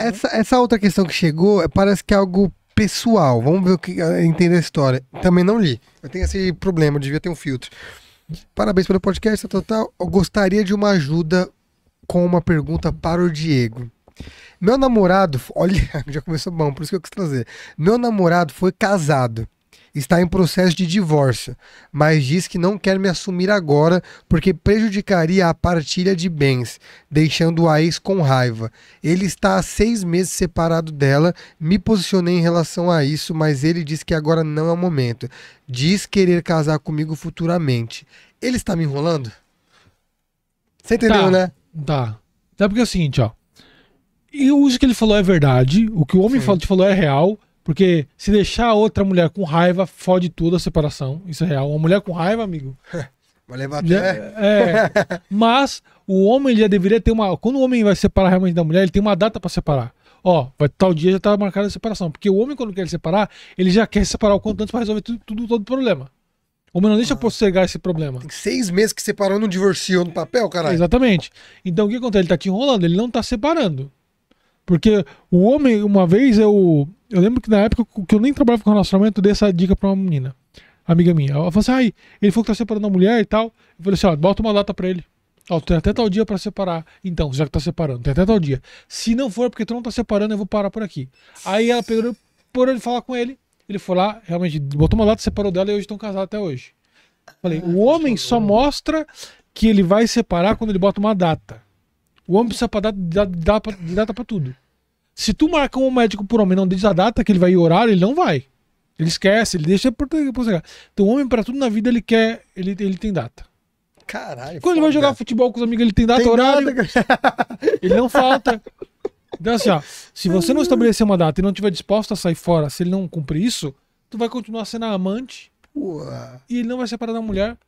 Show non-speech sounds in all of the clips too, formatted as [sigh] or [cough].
Uhum. Essa, essa outra questão que chegou é, parece que é algo pessoal. Vamos ver o que eh, entender a história. Também não li. Eu tenho esse problema, eu devia ter um filtro. Parabéns pelo podcast, total. Eu gostaria de uma ajuda com uma pergunta para o Diego. Meu namorado, olha, [laughs] já começou bom, por isso que eu quis trazer. Meu namorado foi casado está em processo de divórcio, mas diz que não quer me assumir agora porque prejudicaria a partilha de bens, deixando a ex com raiva. Ele está há seis meses separado dela, me posicionei em relação a isso, mas ele diz que agora não é o momento. Diz querer casar comigo futuramente. Ele está me enrolando? Você entendeu, tá, né? Tá. Até porque é o seguinte, ó. E o que ele falou é verdade, o que o homem Sim. falou, te falou é real. Porque se deixar outra mulher com raiva, fode tudo a separação. Isso é real. Uma mulher com raiva, amigo. [laughs] Vai levar até. É, [laughs] Mas o homem já deveria ter uma. Quando o homem vai separar realmente da mulher, ele tem uma data para separar. Ó, vai, tal dia já tá marcada a separação. Porque o homem, quando quer separar, ele já quer separar o quanto antes pra resolver tudo, tudo todo o problema. O homem não deixa ah, possegar esse problema. Tem seis meses que separou, não divorciou no papel, caralho. Exatamente. Então o que acontece? Ele tá te enrolando, ele não tá separando. Porque o homem, uma vez eu. Eu lembro que na época que eu nem trabalhava com relacionamento, eu dei essa dica pra uma menina, amiga minha. Ela falou assim: ai, ele falou que tá separando a mulher e tal. Eu falei assim: ó, bota uma data pra ele. Ó, tem até tal dia para separar. Então, já que tá separando, tem até tal dia. Se não for porque tu não tá separando, eu vou parar por aqui. Aí ela pegou por ele falar com ele. Ele foi lá, realmente botou uma data separou dela e hoje estão casados até hoje. Falei, ah, o homem só mostra que ele vai separar quando ele bota uma data. O homem precisa pra dar, data pra tudo. Se tu marca um médico por homem não diz a data que ele vai orar, ele não vai. Ele esquece, ele deixa postergar. Então, o homem pra tudo na vida, ele quer, ele, ele tem data. Caralho. Quando ele vai jogar futebol com os amigos, ele tem data, tem horário. Nada, [laughs] ele não falta. Então, assim, ó, se você não estabelecer uma data e não tiver disposto a sair fora, se ele não cumprir isso, tu vai continuar sendo amante. Ué. E ele não vai separar da mulher.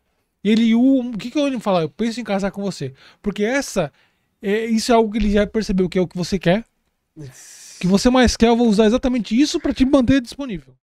E ele, o, o que, que eu ele fala? Eu penso em casar com você. Porque essa é, isso é algo que ele já percebeu que é o que você quer. O que você mais quer, eu vou usar exatamente isso para te manter disponível.